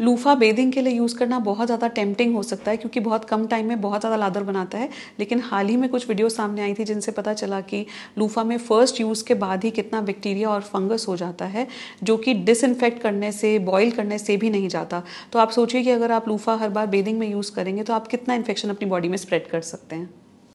loofah bathing के लिए use करना बहुत ज़्यादा टेम्पटिंग हो सकता है क्योंकि बहुत कम टाइम में बहुत ज़्यादा लादर बनाता है लेकिन हाल ही में कुछ वीडियो सामने आई थी जिनसे पता चला कि लूफा में फ़र्स्ट यूज़ के बाद ही कितना बैक्टीरिया और फंगस हो जाता है जो कि डिसइनफेक्ट करने से बॉयल करने से भी नहीं जाता तो आप सोचिए कि अगर आप लूफा हर बार बेदिंग में यूज़ करेंगे तो आप कितना इन्फेक्शन अपनी बॉडी में स्प्रेड कर सकते हैं